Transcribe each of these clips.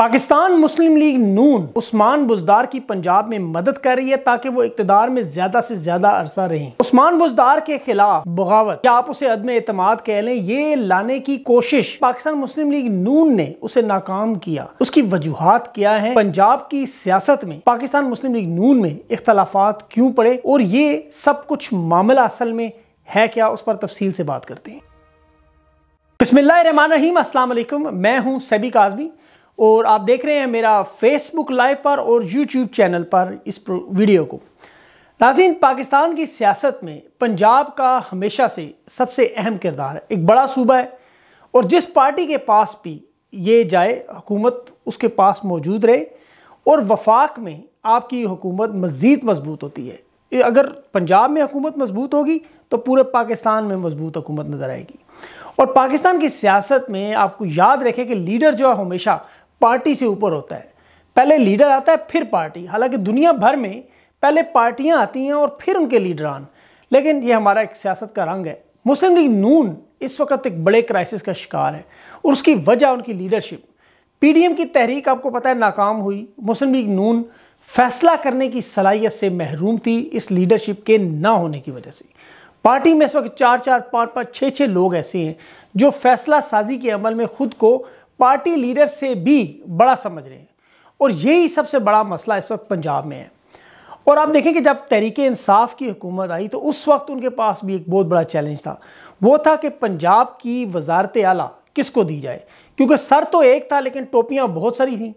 पाकिस्तान मुस्लिम लीग नून उस्मान बुजदार की पंजाब में मदद कर रही है ताकि वो इकतदार में ज्यादा से ज्यादा अरसा रहे उस्मान बुजदार के खिलाफ बगावत क्या आप उसे अदम एतम कह लें ये लाने की कोशिश पाकिस्तान मुस्लिम लीग नून ने उसे नाकाम किया उसकी वजूहत क्या है पंजाब की सियासत में पाकिस्तान मुस्लिम लीग नून में इख्तलाफात क्यों पड़े और ये सब कुछ मामला असल में है क्या उस पर तफसील से बात करते हैं बसमिल्ल रहीम मैं हूँ सभी काजमी और आप देख रहे हैं मेरा फेसबुक लाइव पर और यूट्यूब चैनल पर इस वीडियो को नाजीन पाकिस्तान की सियासत में पंजाब का हमेशा से सबसे अहम किरदार है एक बड़ा सूबा है और जिस पार्टी के पास भी ये जाए हुकूमत उसके पास मौजूद रहे और वफाक में आपकी हुकूमत मज़ीद मजबूत होती है अगर पंजाब में हुकूमत मजबूत होगी तो पूरे पाकिस्तान में मजबूत हुकूमत नज़र आएगी और पाकिस्तान की सियासत में आपको याद रखें कि लीडर जो है हमेशा पार्टी से ऊपर होता है पहले लीडर आता है फिर पार्टी हालांकि दुनिया भर में पहले पार्टियां आती हैं और फिर उनके लीडरान लेकिन ये हमारा एक सियासत का रंग है मुस्लिम लीग नून इस वक्त एक बड़े क्राइसिस का शिकार है और उसकी वजह उनकी लीडरशिप पीडीएम की तहरीक आपको पता है नाकाम हुई मुस्लिम लीग नून फैसला करने की सलाहियत से महरूम थी इस लीडरशिप के ना होने की वजह से पार्टी में इस वक्त चार चार पाँच पाँच छः छः लोग ऐसे हैं जो फैसला साजी के अमल में खुद को पार्टी लीडर से भी बड़ा समझ रहे हैं और यही सबसे बड़ा मसला इस वक्त पंजाब में है और आप देखें कि जब तहरीक इंसाफ की हुकूमत आई तो उस वक्त उनके पास भी एक बहुत बड़ा चैलेंज था वो था कि पंजाब की वजारत आला किसको दी जाए क्योंकि सर तो एक था लेकिन टोपियाँ बहुत सारी थीं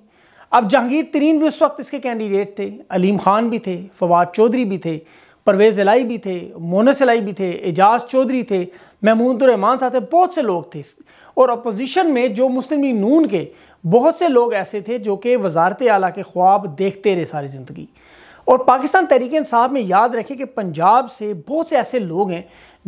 अब जहांगीर तरीन भी उस वक्त इसके कैंडिडेट थे अलीम खान भी थे फवाद चौधरी भी थे परवेज़ इलाई भी थे मोनस इलाई भी थे एजाज चौधरी थे महमूद रहमान साथ बहुत से लोग थे और अपोजिशन में जो मुस्लिम लीग नून के बहुत से लोग ऐसे थे जो कि वजारत आला के ख्वाब देखते रहे सारी ज़िंदगी और पाकिस्तान तहरीक साहब में याद रखे कि पंजाब से बहुत से ऐसे लोग हैं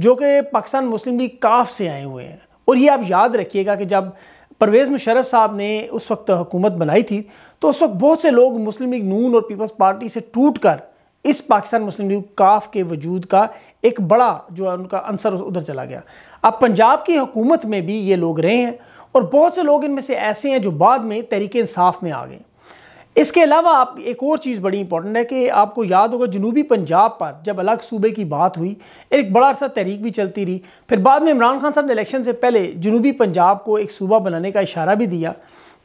जो कि पाकिस्तान मुस्लिम लीग काफ से आए हुए हैं और ये आप याद रखिएगा कि जब परवेज़ मुशरफ साहब ने उस वक्त हुकूमत बनाई थी तो उस वक्त बहुत से लोग मुस्लिम लीग नून और पीपल्स पार्टी से टूट कर इस पाकिस्तान मुस्लिम लीग काफ के वजूद का एक बड़ा जो है उनका अंसर उधर चला गया अब पंजाब की हुकूमत में भी ये लोग रहे हैं और बहुत से लोग इनमें से ऐसे हैं जो बाद में तहरीक इंसाफ में आ गए इसके अलावा आप एक और चीज़ बड़ी इंपॉर्टेंट है कि आपको याद होगा जनूबी पंजाब पर जब अलग सूबे की बात हुई एक बड़ा अरसा तहरीक भी चलती रही फिर बाद में इमरान खान साहब ने इलेक्शन से पहले जनूबी पंजाब को एक सूबा बनाने का इशारा भी दिया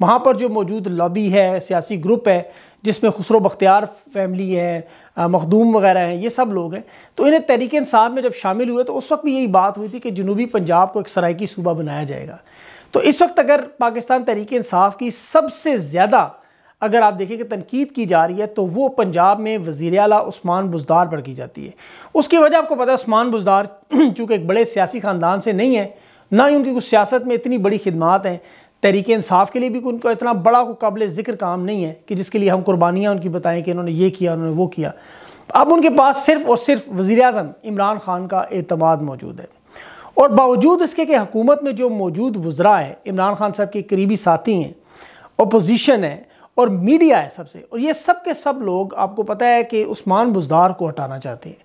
वहाँ पर जो मौजूद लॉबी है सियासी ग्रुप है जिसमें खुसरो बख्तियार फैमिली है मखदूम वगैरह हैं ये सब लोग हैं तो इन्हें तहरीक इंसाफ में जब शामिल हुए तो उस वक्त भी यही बात हुई थी कि जनूबी पंजाब को एक सराइकी सूबा बनाया जाएगा तो इस वक्त अगर पाकिस्तान तहरीक इंसाफ की सबसे ज़्यादा अगर आप देखें कि तनकीद की जा रही है तो वो पंजाब में वज़ी अला उस्मान बुजदार पर की जाती है उसकी वजह आपको पता है उस्मान बुजदार चूँकि एक बड़े सियासी ख़ानदान से नहीं है ना ही उनकी कुछ सियासत में इतनी बड़ी खिदमत हैं तहरीक इंसाफ के लिए भी उनका इतना बड़ा को काबिल ज़िक्र काम नहीं है कि जिसके लिए हम कुर्बानियाँ उनकी बताएं कि इन्होंने ये किया उन्होंने वो किया अब उनके पास सिर्फ और सिर्फ वज़ी अजम इमरान खान का अतमाद मौजूद है और बावजूद इसके कि हकूमत में जो मौजूद वज्रा है इमरान खान साहब के करीबी साथी हैं अपोजिशन है और मीडिया है सबसे और ये सब के सब लोग आपको पता है कि उस्मान बुजदार को हटाना चाहते हैं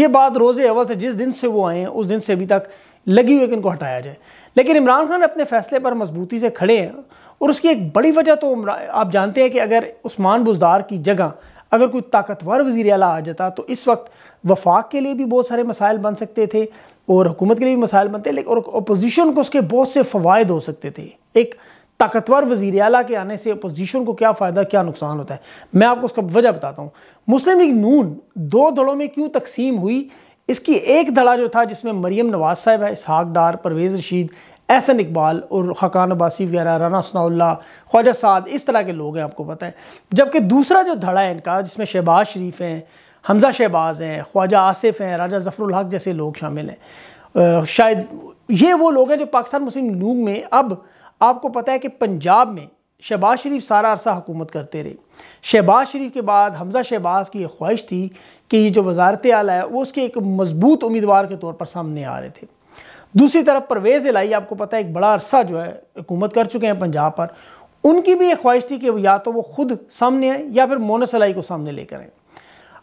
ये बात रोज़ अवल से जिस दिन से वो आए हैं उस दिन से अभी तक लगी हुई है कि इनको हटाया जाए लेकिन इमरान खान अपने फैसले पर मजबूती से खड़े हैं और उसकी एक बड़ी वजह तो आप जानते हैं कि अगर उस्मान बुजदार की जगह अगर कोई ताकतवर वजी अला आ जाता तो इस वक्त वफाक के लिए भी बहुत सारे मसाइल बन सकते थे और हुकूमत के लिए भी मसाइल बनते लेकिन और अपोजिशन को उसके बहुत से फ़वाद हो सकते थे एक ताकतवर वजीर अला के आने से अपोजिशन को क्या फ़ायदा क्या नुकसान होता है मैं आपको उसका वजह बताता हूँ मुस्लिम लीग नून दो दड़ों में क्यों तकसीम हुई इसकी एक धड़ा जो था जिसमें मरीम नवाज साहब है इसहाक डार परवेज़ रशीद एहसन इकबाल और खकान अबासी वगैरह राना सनाउल्ला ख्वाजा साद इस तरह के लोग हैं आपको पता है जबकि दूसरा जो धड़ा है इनका जिसमें शहबाज शरीफ हैं हमज़ा शहबाज हैं ख्वाजा आसिफ हैं राजा ज़फ़रुल हक जैसे लोग शामिल हैं शायद ये वो लोग हैं जो पाकिस्तान मुस्लिम लूग में अब आपको पता है कि पंजाब में शहबाज शरीफ सारा अरसा हुकूमत करते रहे शहबाज शरीफ के बाद हमजा शहबाज की ये ख्वाहिश थी कि ये जो वजारत आला है वो उसके एक मजबूत उम्मीदवार के तौर पर सामने आ रहे थे दूसरी तरफ परवेज़ लाई आपको पता है एक बड़ा अरसा जो है हुकूमत कर चुके हैं पंजाब पर उनकी भी ये ख्वाहिश थी कि या तो वो खुद सामने आए या फिर मोनस अलाई को सामने लेकर आए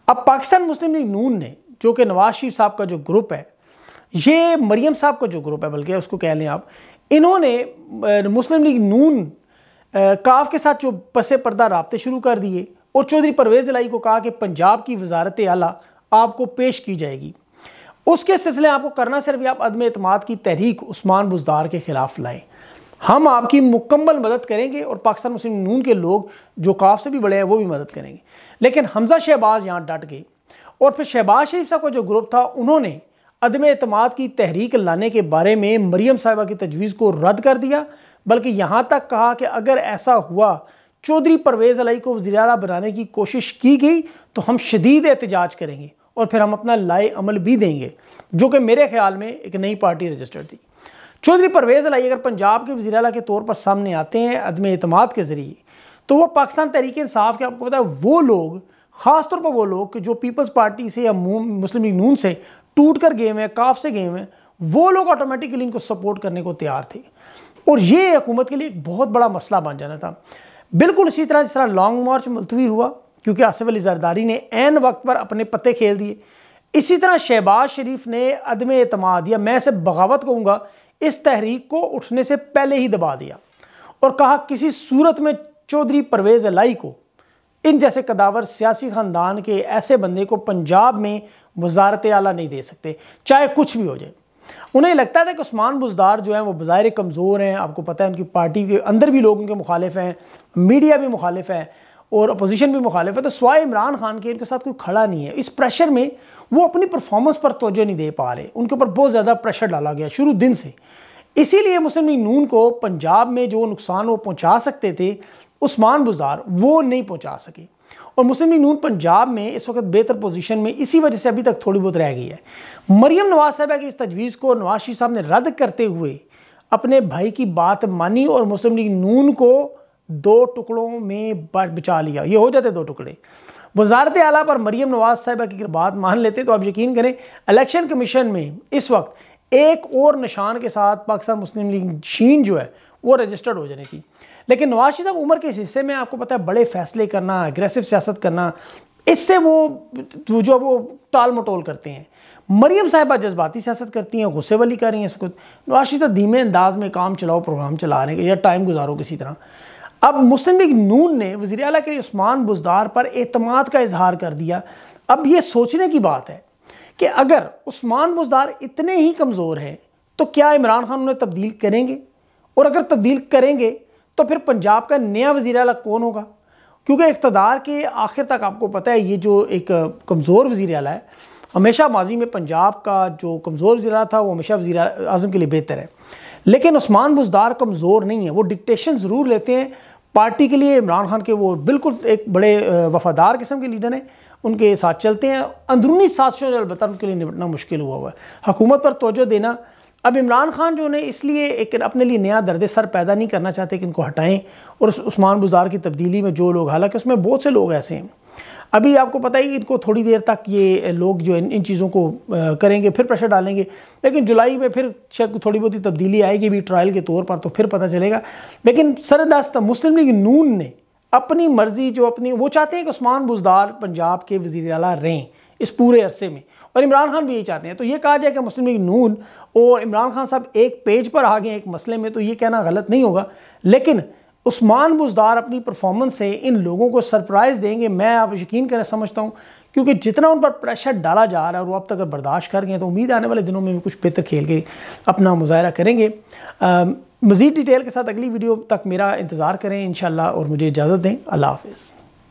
अब पाकिस्तान मुस्लिम लीग नून ने जो कि नवाज शरीफ साहब का जो ग्रुप है ये मरियम साहब का जो ग्रुप है बल्कि उसको कह लें आप इन्होंने मुस्लिम लीग नून काफ के साथ जो पसे पर्दा रबते शुरू कर दिए और चौधरी परवेज़ लाई को कहा कि पंजाब की वजारत आला आपको पेश की जाएगी उसके सिलसिले आपको करना सिर्फ आप अदम अतमाद की तहरीक उस्मान बुजदार के ख़िलाफ़ लाएँ हम आपकी मुकम्मल मदद करेंगे और पाकिस्तान मुस्लिम नून के लोग जो काफ से भी बड़े हैं वो भी मदद करेंगे लेकिन हमजा शहबाज यहाँ डट गए और फिर शहबाज शरीफ साहब का जो ग्रुप था उन्होंने अदम अतमाद की तहरीक लाने के बारे में मरीम साहिबा की तजवीज़ को रद्द कर दिया बल्कि यहाँ तक कहा कि अगर ऐसा हुआ चौधरी परवेज़ अली को वजी अला बनाने की कोशिश की गई तो हम शदीद एहतजाज करेंगे और फिर हम अपना लाए अमल भी देंगे जो कि मेरे ख्याल में एक नई पार्टी रजिस्टर थी चौधरी परवेज़ अलाई अगर पंजाब के वजी अला के तौर पर सामने आते हैं अदम अतमाद के ज़रिए तो वह पाकिस्तान तहरीक इंसाफ के आपको पता है वो लोग ख़ासतौर पर वो लोग जो पीपल्स पार्टी से या मुस्लिम लीग नून से टूट कर गए हैं काफ से गए हैं वो लोग ऑटोमेटिकली इनको सपोर्ट करने को तैयार थे और ये हुकूमत के लिए एक बहुत बड़ा मसला बन जाना था बिल्कुल इसी तरह जिस तरह लॉन्ग मार्च मुलतवी हुआ क्योंकि आसिफ अली जरदारी ने एन वक्त पर अपने पत्ते खेल दिए इसी तरह शहबाज शरीफ ने अदम अतमाद या मैं से बगावत कहूँगा इस तहरीक को उठने से पहले ही दबा दिया और कहा किसी सूरत में चौधरी परवेज़ अलाई को इन जैसे कदावर सियासी ख़ानदान के ऐसे बंदे को पंजाब में वजारत आला नहीं दे सकते चाहे कुछ भी हो जाए उन्हें लगता था कि उस्मान बुजदार जो हैं वो बाहर कमज़ोर हैं आपको पता है उनकी पार्टी के अंदर भी लोग उनके मुखालिफ हैं मीडिया भी मुखालिफ है और अपोजिशन भी मुखालिफ है तो स्वाय इमरान खान के इनके साथ कोई खड़ा नहीं है इस प्रेशर में वो अपनी परफॉर्मेंस पर तोजह नहीं दे पा रहे उनके ऊपर बहुत ज़्यादा प्रेशर डाला गया शुरू दिन से इसीलिए मुस्लिम नून को पंजाब में जो नुकसान वो पहुंचा सकते थे उस्मान बुजार वो नहीं पहुंचा सके और मुस्लिम लीग नून पंजाब में इस वक्त बेहतर पोजीशन में इसी वजह से अभी तक थोड़ी बहुत रह गई है मरियम नवाज साहबा की इस तजवीज़ को नवाज शरीफ साहब ने रद्द करते हुए अपने भाई की बात मानी और मुस्लिम लीग नून को दो टुकड़ों में बचा लिया ये हो जाते दो टुकड़े वजारत आला पर मरीम नवाज साहबा की बात मान लेते तो आप यकीन करें इलेक्शन कमीशन में इस वक्त एक और निशान के साथ पाकिस्तान मुस्लिम लीग शीन जो है वो रजिस्टर्ड हो जाने की लेकिन नवाज शरीफ साहब उम्र के हिस्से में आपको पता है बड़े फैसले करना एग्रेसिव सियासत करना इससे वो जो वो टाल मटोल करते हैं मरियम साहिबा जज्बाती सियासत करती हैं गुस्से वाली कर रही हैं इसको नवाज शरीफ साहब धीमे अंदाज में काम चलाओ प्रोग्राम चला रहे हैं या टाइम गुजारो किसी तरह अब मुस्लिम लीग नून ने वजी अल के उस्मान बुजदार पर अतमाद का इजहार कर दिया अब ये सोचने की बात है कि अगर उस्मान बुजदार इतने ही कमज़ोर हैं तो क्या इमरान खान उन्हें तब्दील करेंगे और अगर तब्दील करेंगे तो फिर पंजाब का नया वजीर अला कौन होगा क्योंकि इकतदार के आखिर तक आपको पता है ये जो एक कमज़ोर वजीर अला है हमेशा माजी में पंजाब का जो कमज़ोर वजी था वो हमेशा वजी अजम के लिए बेहतर है लेकिन उस्मान बुजदार कमज़ोर नहीं है वो डिक्टेशन ज़रूर लेते हैं पार्टी के लिए इमरान खान के वो बिल्कुल एक बड़े वफादार किस्म के लीडर हैं उनके साथ चलते हैं अंदरूनी साजिशों से अलबत्ता उनके लिए निपटना मुश्किल हुआ हुआ है हकूमत पर तोजह देना अब इमरान खान जो ने इसलिए एक अपने लिए नया दर्द सर पैदा नहीं करना चाहते कि इनको हटाएं और उस उस्मान बुजार की तब्दीली में जो लोग हालांकि उसमें बहुत से लोग ऐसे हैं अभी आपको पता ही इनको थोड़ी देर तक ये लोग जो इन इन चीज़ों को करेंगे फिर प्रेशर डालेंगे लेकिन जुलाई में फिर शायद थोड़ी बहुत ही तब्दीली आएगी भी ट्रायल के तौर पर तो फिर पता चलेगा लेकिन सरदास्ता मुस्लिम लीग नून ने अपनी मर्ज़ी जो अपनी वो चाहते हैं कि उस्मान बुजदार पंजाब के वजीर अला रहें इस पूरे अरसे में और इमरान खान भी यही चाहते हैं तो ये कहा जाए कि मुस्लिम लीग नून और इमरान खान साहब एक पेज पर आ गए एक मसले में तो ये कहना गलत नहीं होगा लेकिन उस्मान बुजदार अपनी परफॉर्मेंस से इन लोगों को सरप्राइज़ देंगे मैं आप यकीन करें समझता हूँ क्योंकि जितना उन पर प्रेशर डाला जा रहा है और वो अब तक अगर बर्दाश्त कर गए तो उम्मीद आने वाले दिनों में भी कुछ बेहतर खेल के अपना मुजाहरा करेंगे मज़ीद डिटेल के साथ अगली वीडियो तक मेरा इंतज़ार करें इन और मुझे इजाज़त दें अल्लाह हाफिज़